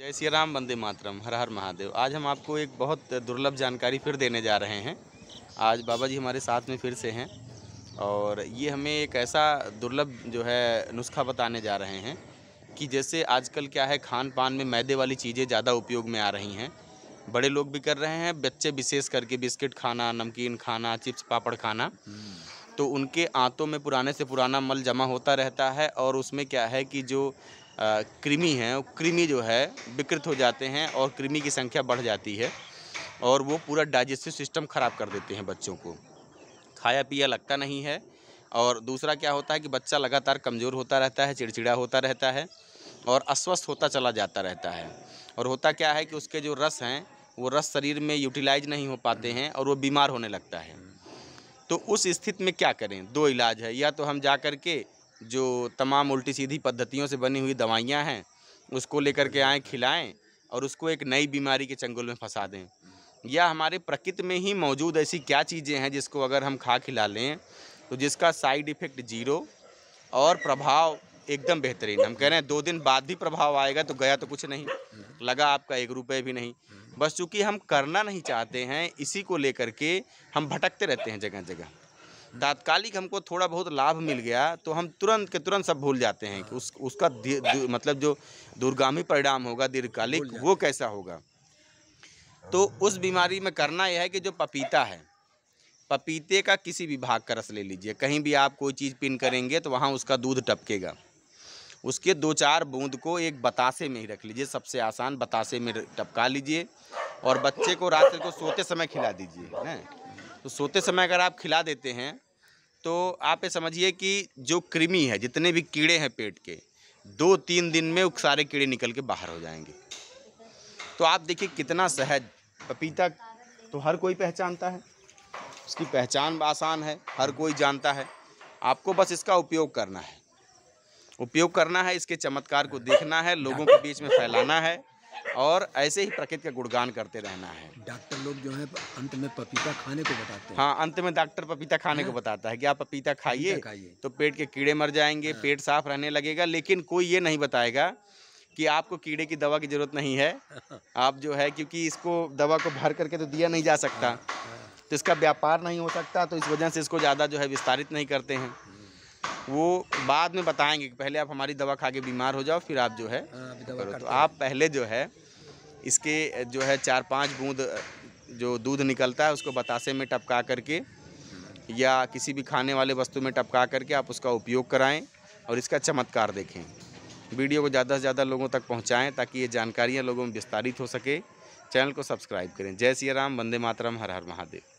जय श्री राम वंदे मातरम हर हर महादेव आज हम आपको एक बहुत दुर्लभ जानकारी फिर देने जा रहे हैं आज बाबा जी हमारे साथ में फिर से हैं और ये हमें एक ऐसा दुर्लभ जो है नुस्खा बताने जा रहे हैं कि जैसे आजकल क्या है खान पान में मैदे वाली चीज़ें ज़्यादा उपयोग में आ रही हैं बड़े लोग भी कर रहे हैं बच्चे विशेष करके बिस्किट खाना नमकीन खाना चिप्स पापड़ खाना हम्म। तो उनके आंतों में पुराने से पुराना मल जमा होता रहता है और उसमें क्या है कि जो कृमि हैं वो कृमि जो है विकृत हो जाते हैं और कृमि की संख्या बढ़ जाती है और वो पूरा डाइजेस्टिव सिस्टम ख़राब कर देते हैं बच्चों को खाया पिया लगता नहीं है और दूसरा क्या होता है कि बच्चा लगातार कमज़ोर होता रहता है चिड़चिड़ा होता रहता है और अस्वस्थ होता चला जाता रहता है और होता क्या है कि उसके जो रस हैं वो रस शरीर में यूटिलाइज नहीं हो पाते हैं और वो बीमार होने लगता है तो उस स्थिति में क्या करें दो इलाज है या तो हम जा कर के जो तमाम उल्टी सीधी पद्धतियों से बनी हुई दवाइयाँ हैं उसको लेकर के आएँ खिलाएँ और उसको एक नई बीमारी के चंगुल में फंसा दें या हमारे प्रकृति में ही मौजूद ऐसी क्या चीज़ें हैं जिसको अगर हम खा खिला लें तो जिसका साइड इफ़ेक्ट जीरो और प्रभाव एकदम बेहतरीन हम कह रहे हैं दो दिन बाद भी प्रभाव आएगा तो गया तो कुछ नहीं लगा आपका एक रुपये भी नहीं बस चूँकि हम करना नहीं चाहते हैं इसी को लेकर के हम भटकते रहते हैं जगह जगह तात्कालिक हमको थोड़ा बहुत लाभ मिल गया तो हम तुरंत के तुरंत सब भूल जाते हैं कि उस उसका मतलब जो दूरगामी परिणाम होगा दीर्घकालिक वो कैसा होगा तो उस बीमारी में करना यह है कि जो पपीता है पपीते का किसी भी भाग का रस ले लीजिए कहीं भी आप कोई चीज़ पिन करेंगे तो वहाँ उसका दूध टपकेगा उसके दो चार बूंद को एक बतासे में ही रख लीजिए सबसे आसान बतासे में टपका लीजिए और बच्चे को रात को सोते समय खिला दीजिए है तो सोते समय अगर आप खिला देते हैं तो आप ये समझिए कि जो कृमि है जितने भी कीड़े हैं पेट के दो तीन दिन में सारे कीड़े निकल के बाहर हो जाएंगे तो आप देखिए कितना सहज पपीता तो हर कोई पहचानता है उसकी पहचान आसान है हर कोई जानता है आपको बस इसका उपयोग करना है उपयोग करना है इसके चमत्कार को देखना है लोगों के बीच में फैलाना है और ऐसे ही प्रकृति का गुणगान करते रहना है डॉक्टर लोग जो है अंत में पपीता खाने को बताते हैं हाँ अंत में डॉक्टर पपीता खाने को हाँ। बताता है कि आप पपीता खाइए तो पेट के कीड़े मर जाएंगे हाँ। पेट साफ रहने लगेगा लेकिन कोई ये नहीं बताएगा कि आपको कीड़े की दवा की ज़रूरत नहीं है आप जो है क्योंकि इसको दवा को भर करके तो दिया नहीं जा सकता हाँ, तो इसका व्यापार नहीं हो सकता तो इस वजह से इसको ज़्यादा जो है विस्तारित नहीं करते हैं वो बाद में बताएंगे कि पहले आप हमारी दवा खा के बीमार हो जाओ फिर आप जो है हाँ, करो तो आप पहले जो है इसके जो है चार पांच बूंद जो दूध निकलता है उसको बतासे में टपका करके या किसी भी खाने वाले वस्तु में टपका करके आप उसका उपयोग कराएं और इसका चमत्कार देखें वीडियो को ज़्यादा से ज़्यादा लोगों तक पहुँचाएँ ताकि ये जानकारियाँ लोगों में विस्तारित हो सके चैनल को सब्सक्राइब करें जय सिया राम वंदे मातरम हर हर महादेव